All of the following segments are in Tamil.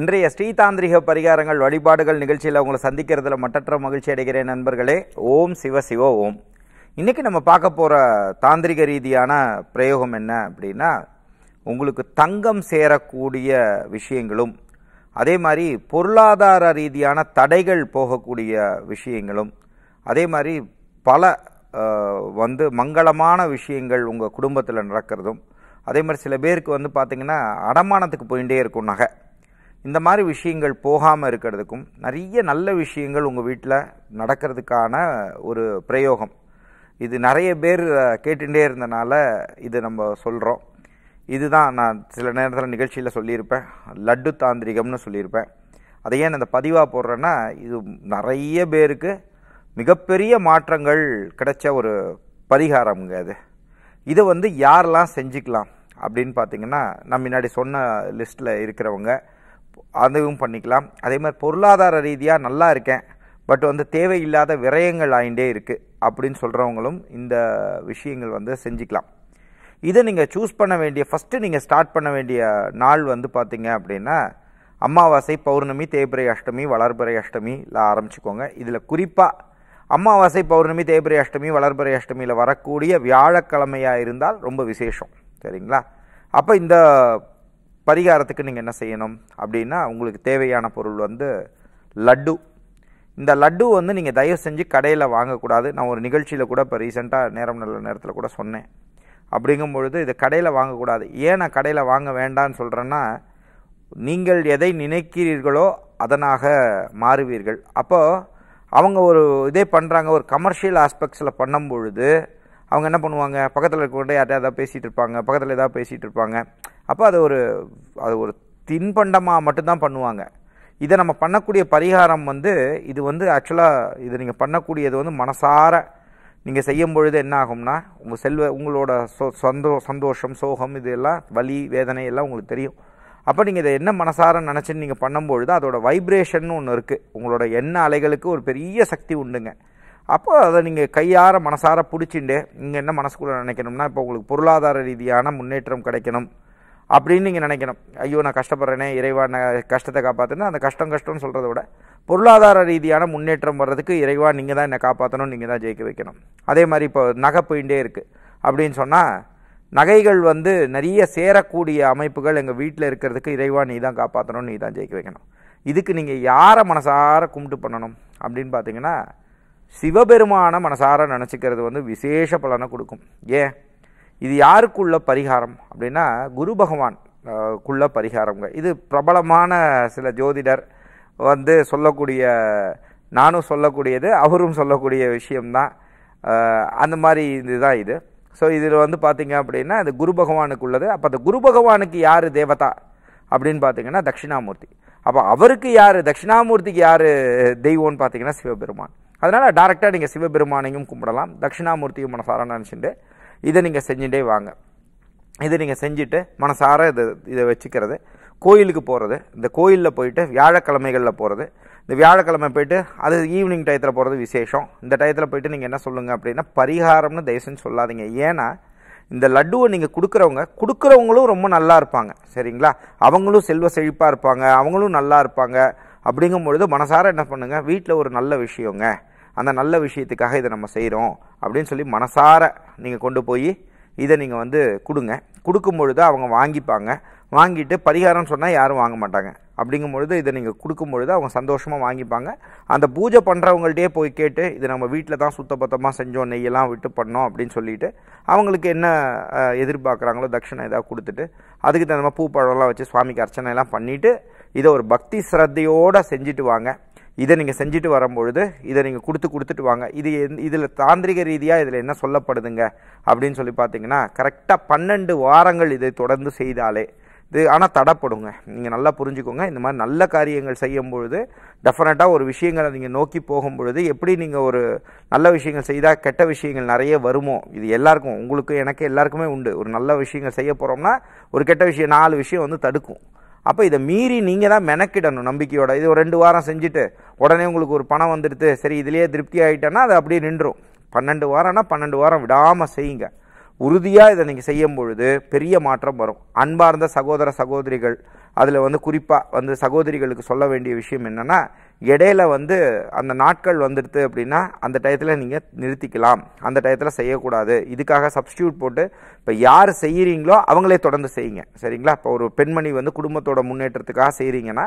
இன்றைய ஸ்ரீதாந்திரிக பரிகாரங்கள் வழிபாடுகள் நிகழ்ச்சியில் உங்களை சந்திக்கிறதுல மட்டற்ற மகிழ்ச்சி அடைகிறேன் நண்பர்களே ஓம் சிவ சிவ ஓம் இன்றைக்கி நம்ம பார்க்க போகிற தாந்திரிக ரீதியான பிரயோகம் என்ன அப்படின்னா உங்களுக்கு தங்கம் சேரக்கூடிய விஷயங்களும் அதே மாதிரி பொருளாதார ரீதியான தடைகள் போகக்கூடிய விஷயங்களும் அதே மாதிரி பல வந்து மங்களமான விஷயங்கள் உங்கள் குடும்பத்தில் நடக்கிறதும் அதே மாதிரி சில பேருக்கு வந்து பார்த்திங்கன்னா அடமானத்துக்கு போயிட்டே இருக்கும் நகை இந்த மாதிரி விஷயங்கள் போகாமல் இருக்கிறதுக்கும் நிறைய நல்ல விஷயங்கள் உங்கள் வீட்டில் நடக்கிறதுக்கான ஒரு பிரயோகம் இது நிறைய பேர் கேட்டுகிட்டே இருந்தனால இது நம்ம சொல்கிறோம் இதுதான் நான் சில நேரத்தில் நிகழ்ச்சியில் சொல்லியிருப்பேன் லட்டு தாந்திரிகம்னு சொல்லியிருப்பேன் அதை ஏன் இந்த பதிவாக போடுறேன்னா இது நிறைய பேருக்கு மிகப்பெரிய மாற்றங்கள் கிடைச்ச ஒரு பரிகாரம்ங்க அது இதை வந்து யாரெல்லாம் செஞ்சுக்கலாம் அப்படின்னு பார்த்தீங்கன்னா நான் முன்னாடி சொன்ன லிஸ்ட்டில் இருக்கிறவங்க அதுவும் பண்ணிக்கலாம் அதே மாதிரி பொருளாதார ரீதியாக நல்லா இருக்கேன் பட் வந்து தேவையில்லாத விரயங்கள் ஆகிண்டே இருக்குது அப்படின்னு சொல்கிறவங்களும் இந்த விஷயங்கள் வந்து செஞ்சுக்கலாம் இதை நீங்கள் சூஸ் பண்ண வேண்டிய ஃபஸ்ட்டு நீங்கள் ஸ்டார்ட் பண்ண வேண்டிய நாள் வந்து பார்த்தீங்க அப்படின்னா அமாவாசை பௌர்ணமி தேய்பிரை அஷ்டமி வளர்பிறை அஷ்டமியில் ஆரம்பிச்சுக்கோங்க இதில் குறிப்பாக அமாவாசை பௌர்ணமி தேய்பிரை அஷ்டமி வளர்பிறை அஷ்டமியில் வரக்கூடிய வியாழக்கிழமையாக இருந்தால் ரொம்ப விசேஷம் சரிங்களா அப்போ இந்த பரிகாரத்துக்கு நீங்கள் என்ன செய்யணும் அப்படின்னா உங்களுக்கு தேவையான பொருள் வந்து லட்டு இந்த லட்டு வந்து நீங்கள் தயவு செஞ்சு கடையில் வாங்கக்கூடாது நான் ஒரு நிகழ்ச்சியில் கூட இப்போ ரீசெண்டாக நேரம் நல்ல நேரத்தில் கூட சொன்னேன் அப்படிங்கும் பொழுது இது கடையில் வாங்கக்கூடாது ஏன் நான் கடையில் வாங்க வேண்டான்னு சொல்கிறேன்னா நீங்கள் எதை நினைக்கிறீர்களோ அதனாக மாறுவீர்கள் அப்போது அவங்க ஒரு இதே பண்ணுறாங்க ஒரு கமர்ஷியல் ஆஸ்பெக்ட்ஸில் பண்ணும் பொழுது அவங்க என்ன பண்ணுவாங்க பக்கத்தில் இருக்கிறவங்க யார்கிட்ட எதாவது பேசிகிட்டு இருப்பாங்க பக்கத்தில் எதாவது பேசிகிட்டு இருப்பாங்க அப்போ அது ஒரு அது ஒரு தின்பண்டமாக மட்டும்தான் பண்ணுவாங்க இதை நம்ம பண்ணக்கூடிய பரிகாரம் வந்து இது வந்து ஆக்சுவலாக இது நீங்கள் பண்ணக்கூடியது வந்து மனசார நீங்கள் செய்யும் பொழுது என்ன ஆகும்னா உங்கள் செல்வ உங்களோட சொ சந்தோ சந்தோஷம் சோகம் இது எல்லாம் வலி வேதனை எல்லாம் உங்களுக்கு தெரியும் அப்போ நீங்கள் இதை என்ன மனசார நினச்சின்னு நீங்கள் பண்ணும்பொழுது அதோடய வைப்ரேஷன் ஒன்று இருக்குது உங்களோட எண்ண அலைகளுக்கு ஒரு பெரிய சக்தி உண்டுங்க அப்போ அதை நீங்கள் கையார மனசார பிடிச்சிண்டு நீங்கள் என்ன மனசுக்குள்ளே நினைக்கணும்னா இப்போ உங்களுக்கு பொருளாதார ரீதியான முன்னேற்றம் கிடைக்கணும் அப்படின்னு நீங்கள் நினைக்கணும் ஐயோ நான் கஷ்டப்படுறேனே இறைவான கஷ்டத்தை காப்பாற்றுனா அந்த கஷ்டம் கஷ்டம்னு சொல்கிறத விட பொருளாதார ரீதியான முன்னேற்றம் வர்றதுக்கு இறைவா நீங்கள் தான் என்னை காப்பாற்றணும் நீங்கள் தான் ஜெயிக்க வைக்கணும் அதே மாதிரி இப்போ நகை போயிட்டே இருக்குது அப்படின்னு சொன்னால் நகைகள் வந்து நிறைய சேரக்கூடிய அமைப்புகள் எங்கள் வீட்டில் இருக்கிறதுக்கு இறைவா நீ தான் காப்பாற்றணும் நீ தான் ஜெயிக்க வைக்கணும் இதுக்கு நீங்கள் யாரை மனசார கும்பிட்டு பண்ணணும் அப்படின்னு பார்த்தீங்கன்னா சிவபெருமானை மனசார நினச்சிக்கிறது வந்து விசேஷ பலனை கொடுக்கும் ஏன் இது யாருக்குள்ள பரிகாரம் அப்படின்னா குரு பகவான் குள்ள பரிகாரங்க இது பிரபலமான சில ஜோதிடர் வந்து சொல்லக்கூடிய நானும் சொல்லக்கூடியது அவரும் சொல்லக்கூடிய விஷயம்தான் அந்த மாதிரி இதுதான் இது ஸோ இதில் வந்து பார்த்திங்க அப்படின்னா அது குரு பகவானுக்கு உள்ளது அப்போ அந்த குரு பகவானுக்கு யார் தேவதா அப்படின்னு பார்த்தீங்கன்னா தட்சிணாமூர்த்தி அப்போ அவருக்கு யார் தட்சிணாமூர்த்திக்கு யார் தெய்வம்னு பார்த்தீங்கன்னா சிவபெருமான் அதனால் டேரெக்டாக நீங்கள் சிவபெருமானையும் கும்பிடலாம் தட்சிணாமூர்த்தியும் மனசார நினச்சிட்டு இதை நீங்கள் செஞ்சுட்டே வாங்க இதை நீங்கள் செஞ்சுட்டு மனசார இதை இதை வச்சுக்கிறது கோயிலுக்கு போகிறது இந்த கோயிலில் போயிட்டு வியாழக்கிழமைகளில் போகிறது இந்த வியாழக்கிழமை போயிட்டு அது ஈவினிங் டயத்தில் போகிறது விசேஷம் இந்த டயத்தில் போயிட்டு நீங்கள் என்ன சொல்லுங்கள் அப்படின்னா பரிகாரம்னு தயவுசெஞ்சு சொல்லாதீங்க ஏன்னா இந்த லட்டுவை நீங்கள் கொடுக்குறவங்க கொடுக்குறவங்களும் ரொம்ப நல்லா இருப்பாங்க சரிங்களா அவங்களும் செல்வ செழிப்பாக இருப்பாங்க அவங்களும் நல்லா இருப்பாங்க அப்படிங்கும் பொழுது மனசார என்ன பண்ணுங்கள் வீட்டில் ஒரு நல்ல விஷயங்க அந்த நல்ல விஷயத்துக்காக இதை நம்ம செய்கிறோம் அப்படின்னு சொல்லி மனசார நீங்கள் கொண்டு போய் இதை நீங்கள் வந்து கொடுங்க கொடுக்கும் பொழுது அவங்க வாங்கிப்பாங்க வாங்கிட்டு பரிகாரம் சொன்னால் யாரும் வாங்க மாட்டாங்க அப்படிங்கும் பொழுது இதை நீங்கள் கொடுக்கும் பொழுது அவங்க சந்தோஷமாக வாங்கிப்பாங்க அந்த பூஜை பண்ணுறவங்கள்ட்டே போய் கேட்டு இது நம்ம வீட்டில் தான் சுத்தபத்தமாக செஞ்சோம் நெய்யெல்லாம் விட்டு பண்ணோம் அப்படின்னு சொல்லிட்டு அவங்களுக்கு என்ன எதிர்பார்க்குறாங்களோ தட்சிணை ஏதாவது கொடுத்துட்டு அதுக்கு தகுந்த மாதிரி பூ பழம்லாம் வச்சு சுவாமிக்கு அர்ச்சனை எல்லாம் பண்ணிவிட்டு இதை ஒரு பக்தி சிரத்தையோடு செஞ்சுட்டு வாங்க இதை நீங்கள் செஞ்சுட்டு வரும்பொழுது இதை நீங்கள் கொடுத்து கொடுத்துட்டு வாங்க இது எந் இதில் தாந்திரிக ரீதியாக இதில் என்ன சொல்லப்படுதுங்க அப்படின்னு சொல்லி பார்த்தீங்கன்னா கரெக்டாக பன்னெண்டு வாரங்கள் இதை தொடர்ந்து செய்தாலே இது ஆனால் தடப்படுங்க நீங்கள் நல்லா புரிஞ்சுக்கோங்க இந்த மாதிரி நல்ல காரியங்கள் செய்யும் பொழுது டெஃபினட்டாக ஒரு விஷயங்களை நீங்கள் நோக்கி போகும் பொழுது எப்படி நீங்கள் ஒரு நல்ல விஷயங்கள் செய்தால் கெட்ட விஷயங்கள் நிறைய வருமோ இது எல்லாருக்கும் உங்களுக்கு எனக்கு எல்லாருக்குமே உண்டு ஒரு நல்ல விஷயங்கள் செய்ய போகிறோம்னா ஒரு கெட்ட விஷயம் நாலு விஷயம் வந்து தடுக்கும் அப்போ இதை மீறி நீங்கள் தான் மெனக்கிடணும் நம்பிக்கையோட இது ஒரு ரெண்டு வாரம் செஞ்சுட்டு உடனே உங்களுக்கு ஒரு பணம் வந்துடுது சரி இதுலேயே திருப்தி ஆகிட்டேன்னா அது அப்படியே நின்றும் பன்னெண்டு வாரம்னா பன்னெண்டு வாரம் விடாமல் செய்யுங்க உறுதியாக இதை நீங்கள் செய்யும் பொழுது பெரிய மாற்றம் வரும் அன்பார்ந்த சகோதர சகோதரிகள் அதில் வந்து குறிப்பாக வந்து சகோதரிகளுக்கு சொல்ல வேண்டிய விஷயம் என்னென்னா இடையில வந்து அந்த நாட்கள் வந்துடுது அப்படின்னா அந்த டயத்தில் நீங்கள் நிறுத்திக்கலாம் அந்த டயத்தில் செய்யக்கூடாது இதுக்காக சப்ஸ்டியூட் போட்டு இப்போ யார் செய்கிறீங்களோ அவங்களே தொடர்ந்து செய்யுங்க சரிங்களா இப்போ ஒரு பெண்மணி வந்து குடும்பத்தோட முன்னேற்றத்துக்காக செய்கிறீங்கன்னா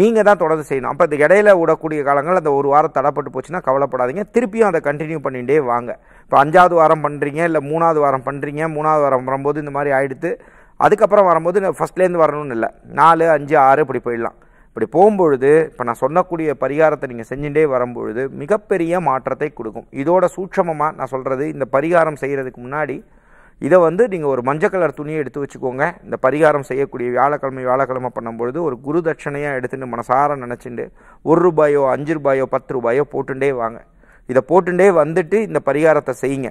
நீங்கள் தான் தொடர்ந்து செய்யணும் அப்போ இந்த இடையில விடக்கூடிய காலங்கள் அந்த ஒரு வாரம் தடப்பட்டு போச்சுன்னா கவலைப்படாதீங்க திருப்பியும் அதை கண்டினியூ பண்ணிகிட்டே வாங்க இப்போ அஞ்சாவது வாரம் பண்ணுறீங்க இல்லை மூணாவது வாரம் பண்ணுறீங்க மூணாவது வாரம் வரும்போது இந்த மாதிரி ஆகிடுத்து அதுக்கப்புறம் வரும்போது ஃபஸ்ட்லேருந்து வரணும்னு இல்லை நாலு அஞ்சு ஆறு இப்படி போயிடலாம் இப்படி போகும்பொழுது இப்போ நான் சொல்லக்கூடிய பரிகாரத்தை நீங்கள் செஞ்சுட்டே வரும்பொழுது மிகப்பெரிய மாற்றத்தை கொடுக்கும் இதோட சூட்சமமாக நான் சொல்கிறது இந்த பரிகாரம் செய்கிறதுக்கு முன்னாடி இதை வந்து நீங்கள் ஒரு மஞ்சள் கலர் துணியை எடுத்து வச்சுக்கோங்க இந்த பரிகாரம் செய்யக்கூடிய வியாழக்கிழமை வியாழக்கிழமை பண்ணும்பொழுது ஒரு குரு தட்சணையாக எடுத்துகிட்டு மனசார நினச்சிண்டு ஒரு ரூபாயோ அஞ்சு ரூபாயோ பத்து ரூபாயோ போட்டுட்டே வாங்க இதை போட்டுட்டே வந்துட்டு இந்த பரிகாரத்தை செய்யுங்க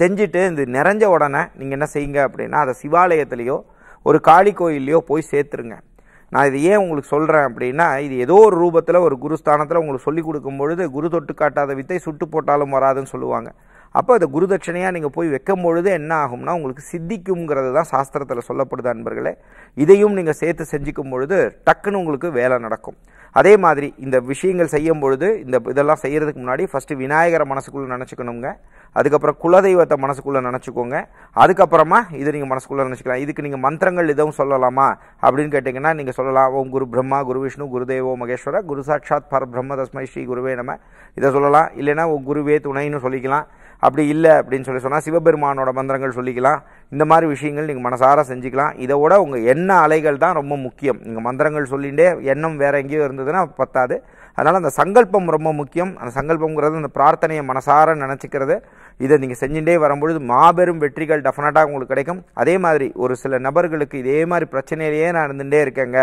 செஞ்சுட்டு இது நிறைஞ்ச உடனே நீங்கள் என்ன செய்யுங்க அப்படின்னா அதை சிவாலயத்துலேயோ ஒரு காளி கோயில்லையோ போய் சேர்த்துருங்க நான் இது ஏன் உங்களுக்கு சொல்கிறேன் அப்படின்னா இது ஏதோ ஒரு ரூபத்தில் ஒரு குருஸ்தானத்தில் உங்களுக்கு சொல்லிக் கொடுக்கும்பொழுது குரு தொட்டு காட்டாத வித்தை சுட்டு போட்டாலும் வராதுன்னு சொல்லுவாங்க அப்போ அதை குருதட்சணையாக நீங்கள் போய் வைக்கும் பொழுது என்ன ஆகும்னா உங்களுக்கு சித்திக்குங்கிறது தான் சாஸ்திரத்தில் சொல்லப்படுது அன்பர்களே இதையும் நீங்கள் சேர்த்து செஞ்சுக்கும் பொழுது டக்குன்னு உங்களுக்கு வேலை நடக்கும் அதே மாதிரி இந்த விஷயங்கள் செய்யும் பொழுது இந்த இதெல்லாம் செய்கிறதுக்கு முன்னாடி ஃபஸ்ட்டு விநாயகரை மனசுக்குள்ளே நினச்சிக்கணுங்க அதுக்கப்புறம் குலதெய்வத்தை மனசுக்குள்ளே நினச்சிக்கோங்க அதுக்கப்புறமா இது நீங்கள் மனசுக்குள்ளே நினச்சிக்கலாம் இதுக்கு நீங்கள் மந்திரங்கள் எதுவும் சொல்லலாமா அப்படின்னு கேட்டிங்கன்னா நீங்கள் சொல்லலாம் ஓம் குரு பிரம்மா குரு விஷ்ணு குருதேவோ மகேஸ்வர குரு சாட்சாத் பர பிரம்ம தஸ்மை ஸ்ரீ குருவே நம்ம இதை சொல்லலாம் இல்லைன்னா ஓ குருவே துணைன்னு சொல்லிக்கலாம் அப்படி இல்லை அப்படின்னு சொல்லி சொன்னால் சிவபெருமானோட மந்திரங்கள் சொல்லிக்கலாம் இந்த மாதிரி விஷயங்கள் நீங்கள் மனசார செஞ்சுக்கலாம் இதை விட உங்கள் எண்ண அலைகள் தான் ரொம்ப முக்கியம் நீங்கள் மந்திரங்கள் சொல்லிகிட்டே எண்ணம் வேறு எங்கேயோ இருந்ததுன்னா பத்தாது அதனால் அந்த சங்கல்பம் ரொம்ப முக்கியம் அந்த சங்கல்பங்கிறது அந்த பிரார்த்தனையை மனசார நினச்சிக்கிறது இதை நீங்கள் செஞ்சுட்டே வரும்பொழுது மாபெரும் வெற்றிகள் டெஃபினட்டாக உங்களுக்கு கிடைக்கும் அதே மாதிரி ஒரு சில நபர்களுக்கு இதே மாதிரி பிரச்சனையிலேயே நான் இருந்துகிட்டே இருக்கேங்க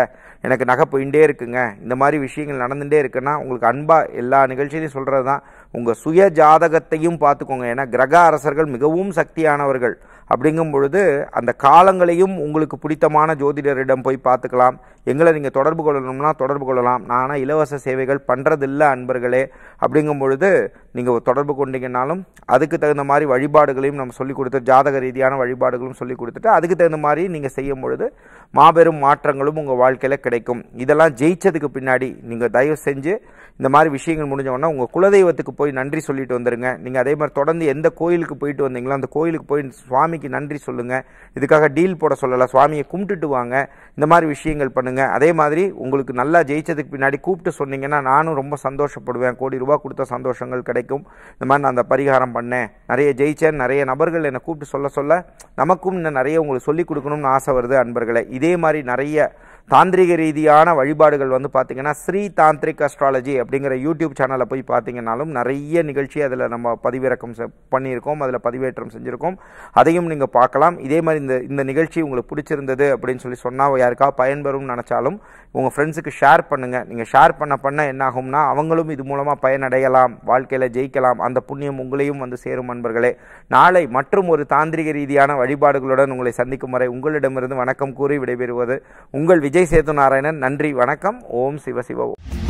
எனக்கு நகை போயிட்டே இருக்குங்க இந்த மாதிரி விஷயங்கள் நடந்துகிட்டே இருக்குன்னா உங்களுக்கு அன்பாக எல்லா நிகழ்ச்சியிலையும் சொல்கிறது தான் உங்கள் சுய ஜாதகத்தையும் பார்த்துக்கோங்க ஏன்னா கிரக அரசர்கள் மிகவும் சக்தியானவர்கள் அப்படிங்கும் பொழுது அந்த காலங்களையும் உங்களுக்கு பிடித்தமான ஜோதிடரிடம் போய் பார்த்துக்கலாம் எங்களை நீங்கள் தொடர்பு கொள்ளணும்னா தொடர்பு கொள்ளலாம் நான் இலவச சேவைகள் பண்ணுறதில்ல அன்பர்களே அப்படிங்கும் பொழுது நீங்கள் தொடர்பு கொண்டீங்கன்னாலும் அதுக்கு தகுந்த மாதிரி வழிபாடுகளையும் நம்ம சொல்லிக் கொடுத்து ஜாதக ரீதியான வழிபாடுகளும் சொல்லிக் கொடுத்துட்டு அதுக்கு தகுந்த மாதிரி நீங்கள் செய்யும் பொழுது மாபெரும் மாற்றங்களும் உங்கள் வாழ்க்கையில் கிடைக்கும் இதெல்லாம் ஜெயிச்சதுக்கு பின்னாடி நீங்கள் தயவு செஞ்சு இந்த மாதிரி விஷயங்கள் முடிஞ்சவொடனே உங்கள் குலதெய்வத்துக்கு போய் நன்றி சொல்லிட்டு வந்துடுங்க நீங்கள் அதே மாதிரி தொடர்ந்து எந்த கோயிலுக்கு போயிட்டு வந்தீங்களோ அந்த கோயிலுக்கு போய் சுவாமிக்கு நன்றி சொல்லுங்கள் இதுக்காக டீல் போட சொல்லலை சுவாமியை கும்பிட்டுட்டு வாங்க இந்த மாதிரி விஷயங்கள் பண்ணுங்கள் அதே மாதிரி உங்களுக்கு நல்லா ஜெயிச்சதுக்கு பின்னாடி கூப்பிட்டு சொன்னீங்கன்னா நானும் ரொம்ப சந்தோஷப்படுவேன் கோடி ரூபா கொடுத்த சந்தோஷங்கள் கிடைக்கும் இந்த மாதிரி நான் அந்த பரிகாரம் பண்ணேன் நிறைய ஜெயித்தேன் நிறைய நபர்கள் என்னை கூப்பிட்டு சொல்ல சொல்ல நமக்கும் இன்னும் நிறைய உங்களுக்கு சொல்லிக் கொடுக்கணும்னு ஆசை வருது அன்பர்களே இதே மாதிரி நிறைய தாந்திரிக ரீதியான வழிபாடுகள் வந்து பார்த்தீங்கன்னா ஸ்ரீ தாந்திரிக் அஸ்ட்ராலஜி அப்படிங்கிற யூடியூப் சேனலில் போய் பார்த்தீங்கன்னாலும் நிறைய நிகழ்ச்சி அதில் நம்ம பதிவிறக்கம் பண்ணியிருக்கோம் அதில் பதிவேற்றம் செஞ்சுருக்கோம் அதையும் நீங்கள் பார்க்கலாம் இதே மாதிரி இந்த இந்த நிகழ்ச்சி உங்களுக்கு பிடிச்சிருந்தது அப்படின்னு சொல்லி சொன்னால் யாருக்கா பயன்பெறும் நினச்சாலும் உங்கள் ஃப்ரெண்ட்ஸுக்கு ஷேர் பண்ணுங்கள் நீங்கள் ஷேர் பண்ண பண்ண என்னாகும்னா அவங்களும் இது மூலமாக பயனடையலாம் வாழ்க்கையில் ஜெயிக்கலாம் அந்த புண்ணியம் உங்களையும் வந்து சேரும் நண்பர்களே நாளை மற்றும் ஒரு தாந்திரிக ரீதியான வழிபாடுகளுடன் உங்களை சந்திக்கும் வரை உங்களிடமிருந்து வணக்கம் கூறி விடைபெறுவது உங்கள் விஜய் சேது நாராயணன் நன்றி வணக்கம் ஓம் சிவ சிவ